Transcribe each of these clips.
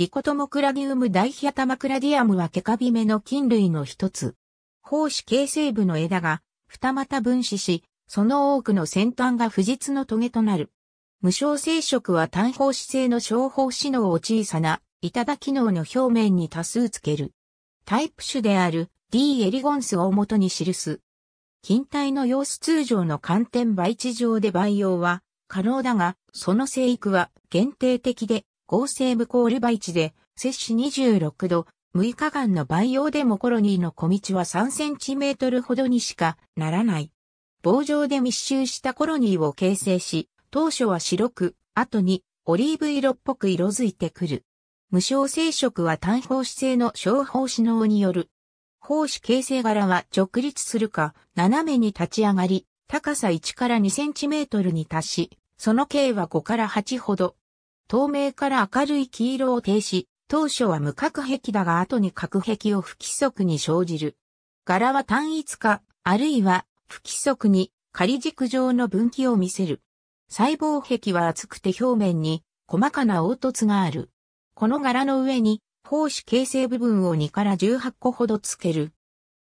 リコトモクラディウムダイヒアタマクラディアムはケカビメの菌類の一つ。胞子形成部の枝が二股分子し、その多くの先端が不実のトゲとなる。無償生殖は単胞子性の小胞子脳を小さな、だ。機能の表面に多数つける。タイプ種である D エリゴンスを元に記す。近体の様子通常の寒天培地上で培養は可能だが、その生育は限定的で合成部コールバイチで、摂氏26度、6日間の培養でもコロニーの小道は3センチメートルほどにしかならない。棒状で密集したコロニーを形成し、当初は白く、後にオリーブ色っぽく色づいてくる。無償生殖は単胞子性の小胞子脳による。胞子形成柄は直立するか、斜めに立ち上がり、高さ1から2センチメートルに達し、その径は5から8ほど、透明から明るい黄色を呈し、当初は無核壁だが後に核壁を不規則に生じる。柄は単一化、あるいは不規則に仮軸状の分岐を見せる。細胞壁は厚くて表面に細かな凹凸がある。この柄の上に胞子形成部分を2から18個ほどつける。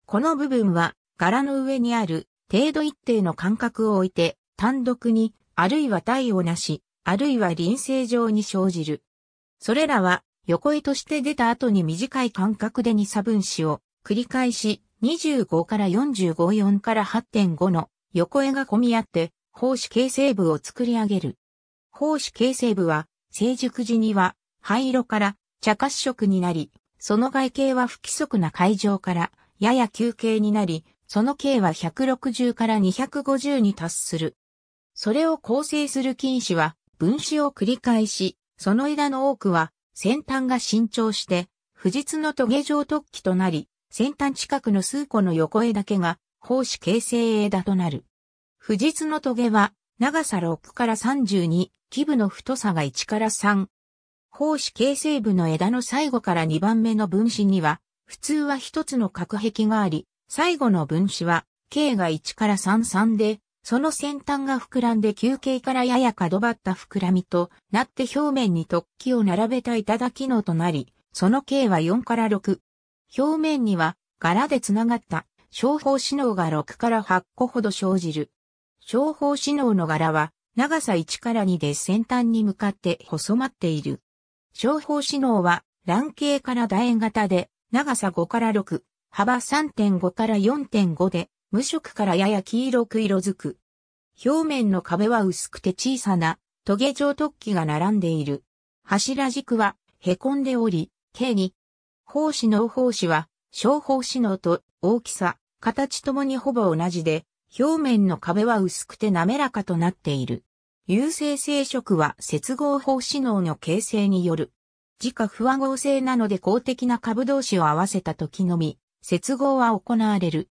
この部分は柄の上にある程度一定の間隔を置いて単独にあるいは体をなしあるいは臨性上に生じる。それらは、横糸して出た後に短い間隔で二差分子を繰り返し、25から45、4から8.5の横絵が混み合って、胞子形成部を作り上げる。胞子形成部は、成熟時には灰色から茶褐色になり、その外形は不規則な海上からやや休憩になり、その径は160から250に達する。それを構成する菌糸は分子を繰り返し、その枝の多くは先端が伸長して、不実のトゲ状突起となり、先端近くの数個の横枝だけが、胞子形成枝となる。不実のトゲは、長さ6から32、基部の太さが1から3。胞子形成部の枝の最後から2番目の分子には、普通は1つの隔壁があり、最後の分子は、径が1から33で、その先端が膨らんで球形からやや角張った膨らみとなって表面に突起を並べた頂機能となり、その径は4から6。表面には柄でつながった小方子脳が6から8個ほど生じる。小方子脳の柄は長さ1から2で先端に向かって細まっている。小方子脳は卵形から楕円型で長さ5から6、幅3.5から4.5で無色からやや黄色く色づく。表面の壁は薄くて小さな、トゲ状突起が並んでいる。柱軸は、凹んでおり、形に、胞子の胞子は、小胞子脳と、大きさ、形ともにほぼ同じで、表面の壁は薄くて滑らかとなっている。有性生殖は接合胞子脳の形成による。自家不和合性なので公的な株同士を合わせた時のみ、接合は行われる。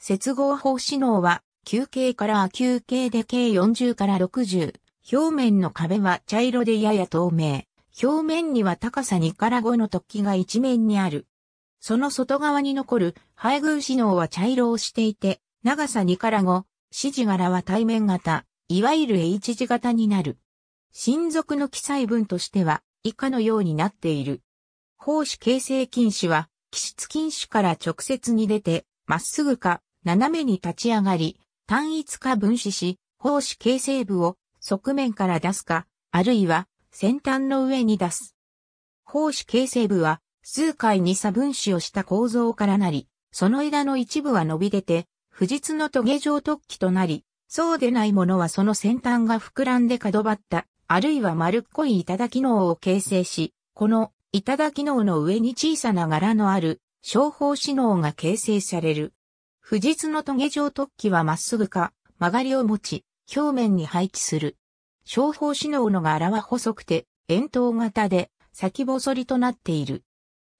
接合法指脳は、球形から球形で計40から60。表面の壁は茶色でやや透明。表面には高さ2から5の突起が一面にある。その外側に残る配偶指脳は茶色をしていて、長さ2から5、指示柄は対面型、いわゆる H 字型になる。親族の記載文としては、以下のようになっている。胞子形成菌止は、気質菌止から直接に出て、まっすぐか、斜めに立ち上がり、単一か分子し、胞子形成部を側面から出すか、あるいは先端の上に出す。胞子形成部は数回に差分子をした構造からなり、その枝の一部は伸び出て、不実のトゲ状突起となり、そうでないものはその先端が膨らんで角張った、あるいは丸っこい頂機能を形成し、この頂機能の上に小さな柄のある小方子能が形成される。士津の棘状突起はまっすぐか、曲がりを持ち、表面に配置する。小胞子脳の柄は細くて、円筒型で、先細りとなっている。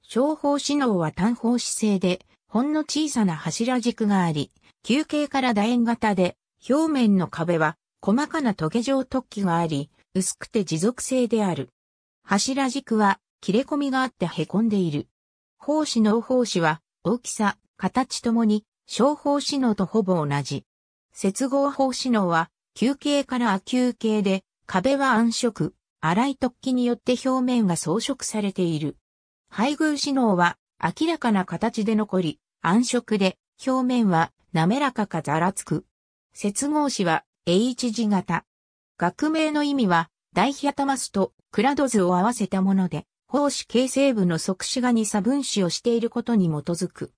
小胞子脳は単方子勢で、ほんの小さな柱軸があり、球形から楕円型で、表面の壁は細かな棘状突起があり、薄くて持続性である。柱軸は切れ込みがあって凹んでいる。胞子脳胞子は大きさ、形ともに小法死能とほぼ同じ。接合法死能は、球形から亜球形で、壁は暗色、粗い突起によって表面が装飾されている。配偶死能は、明らかな形で残り、暗色で、表面は滑らかかざらつく。接合詞は H 字型。学名の意味は、大ヒアタマスとクラドズを合わせたもので、胞子形成部の即子が二差分子をしていることに基づく。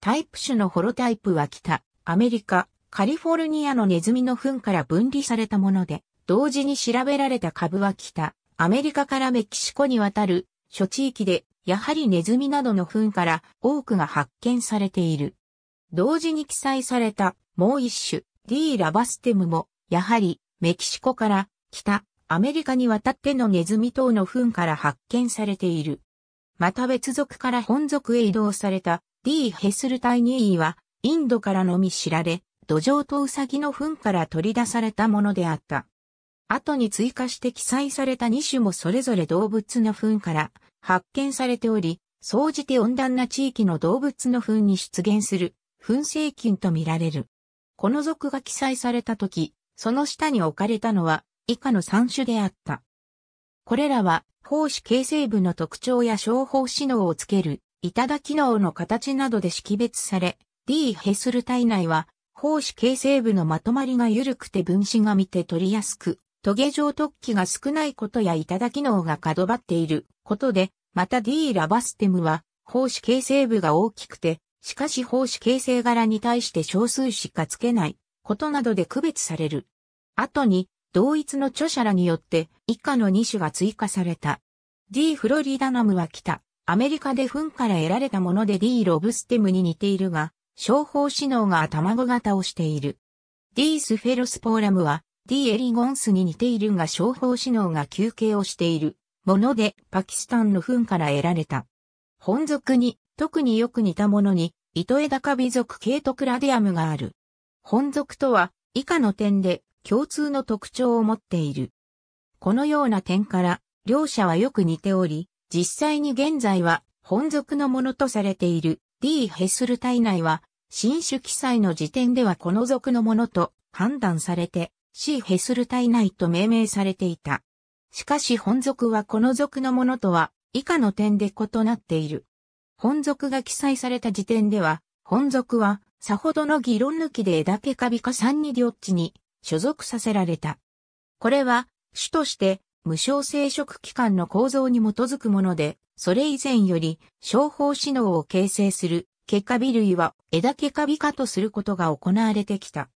タイプ種のホロタイプは北、アメリカ、カリフォルニアのネズミの糞から分離されたもので、同時に調べられた株は北、アメリカからメキシコに渡る諸地域で、やはりネズミなどの糞から多くが発見されている。同時に記載されたもう一種、D ラバステムも、やはりメキシコから北、アメリカに渡ってのネズミ等の糞から発見されている。また別族から本族へ移動された D. ヘスルタイニーは、インドからのみ知られ、土壌とウサギの糞から取り出されたものであった。後に追加して記載された2種もそれぞれ動物の糞から発見されており、総じて温暖な地域の動物の糞に出現する、糞生菌とみられる。この属が記載された時、その下に置かれたのは以下の3種であった。これらは、胞子形成部の特徴や商法指能をつける板機能の形などで識別され、D ヘスル体内は、胞子形成部のまとまりが緩くて分子が見て取りやすく、トゲ状突起が少ないことや板機能が角張っていることで、また D ラバステムは、胞子形成部が大きくて、しかし胞子形成柄に対して少数しかつけないことなどで区別される。後に、同一の著者らによって以下の2種が追加された。D フロリダナムは来た。アメリカで糞から得られたもので D. ロブステムに似ているが、商法指能が卵型をしている。D. スフェロスポーラムは D. エリゴンスに似ているが商法指能が休憩をしているものでパキスタンの糞から得られた。本属に特によく似たものに糸枝カビ属ケイトクラディアムがある。本属とは以下の点で共通の特徴を持っている。このような点から両者はよく似ており、実際に現在は本属のものとされている D ヘスル体内は新種記載の時点ではこの属のものと判断されて C ヘスル体内と命名されていた。しかし本属はこの属のものとは以下の点で異なっている。本属が記載された時点では、本属はさほどの議論抜きで枝毛カビカ三二両地に所属させられた。これは、種として無償生殖器官の構造に基づくもので、それ以前より、商法指能を形成する、結果ビ類は枝結カビ化とすることが行われてきた。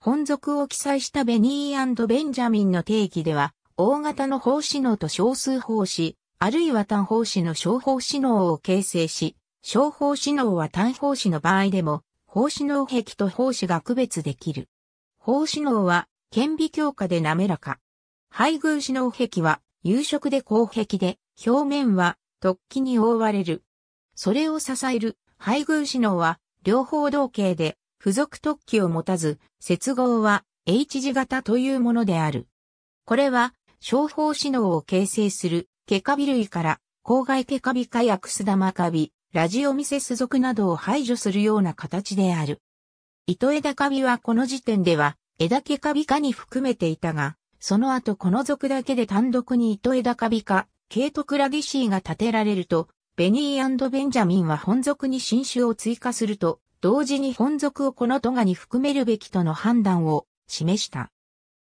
本属を記載したベニーベンジャミンの定義では、大型の胞子能と少数胞子、あるいは単胞子の小胞子能を形成し、小胞子能は単胞子の場合でも、胞子能壁と胞子が区別できる。胞子能は、顕微鏡下で滑らか。配偶子の壁は、夕食で後壁で、表面は突起に覆われる。それを支える配偶子のは、両方同型で、付属突起を持たず、接合は H 字型というものである。これは、小方子のを形成する、ケカビ類から、郊外ケカビ科やクス玉カビ、ラジオミセス属などを排除するような形である。糸枝カビはこの時点では、枝毛カビ科に含めていたが、その後この族だけで単独に糸枝カビカ、ケイトクラギシーが建てられると、ベニーベンジャミンは本族に新種を追加すると、同時に本族をこのトガに含めるべきとの判断を示した。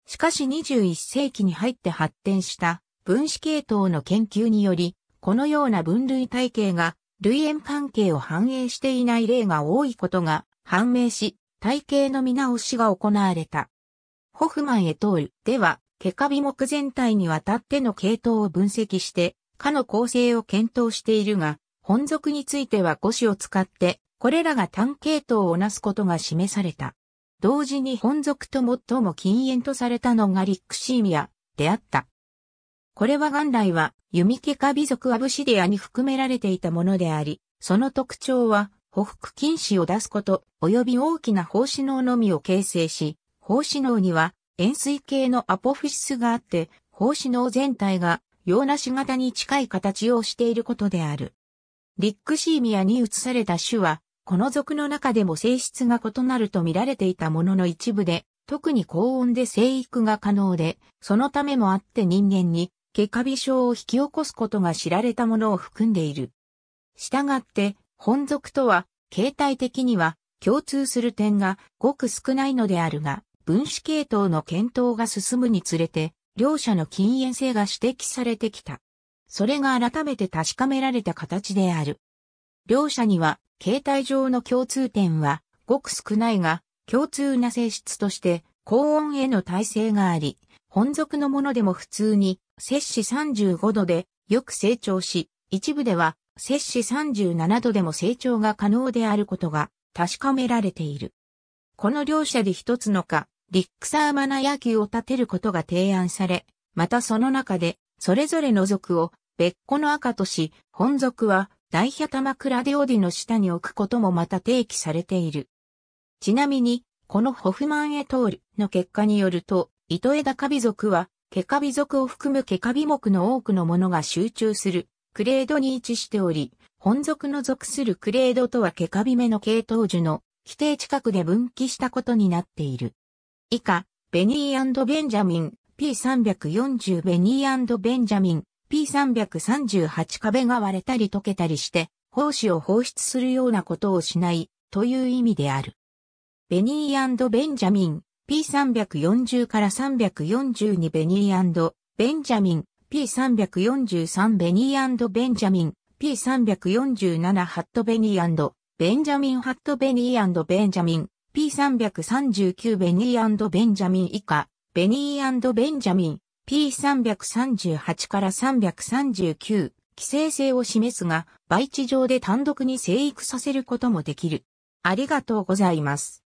しかし21世紀に入って発展した分子系統の研究により、このような分類体系が類縁関係を反映していない例が多いことが判明し、体系の見直しが行われた。ホフマンエトールでは、ケカビ目全体にわたっての系統を分析して、科の構成を検討しているが、本属については語種を使って、これらが単系統をなすことが示された。同時に本属と最も禁煙とされたのがリックシーミアであった。これは元来は弓毛カビ属アブシデアに含められていたものであり、その特徴は、補服禁止を出すこと、及び大きな放射能のみを形成し、放射能には円錐形のアポフィスがあって、胞子脳全体が洋梨型に近い形をしていることである。リックシーミアに移された種は、この属の中でも性質が異なると見られていたものの一部で、特に高温で生育が可能で、そのためもあって人間に、ケカビ症を引き起こすことが知られたものを含んでいる。したがって、本属とは、形態的には、共通する点がごく少ないのであるが、分子系統の検討が進むにつれて、両者の禁煙性が指摘されてきた。それが改めて確かめられた形である。両者には、携帯上の共通点は、ごく少ないが、共通な性質として、高温への耐性があり、本属のものでも普通に、摂氏35度で、よく成長し、一部では、摂氏37度でも成長が可能であることが、確かめられている。この両者で一つのか、リックサーマナ野球を立てることが提案され、またその中で、それぞれの族を別個の赤とし、本族は大ヒャタマクラデオディの下に置くこともまた提起されている。ちなみに、このホフマンエトールの結果によると、糸枝カビ族は、ケカビ族を含むケカビ目の多くのものが集中する、クレードに位置しており、本族の属するクレードとはケカビ目の系統樹の規定近くで分岐したことになっている。以下、ベニーベンジャミン、P340 ベニーベンジャミン、P338 壁が割れたり溶けたりして、胞子を放出するようなことをしない、という意味である。ベニーベンジャミン、P340 から342ベニーベンジャミン、P343 ベニーベンジャミン、P347 ハットベニーベンジャミンハットベニーベンジャミン、P339 ベニーベンジャミン以下、ベニーベンジャミン P338 から339、寄生性を示すが、培地上で単独に生育させることもできる。ありがとうございます。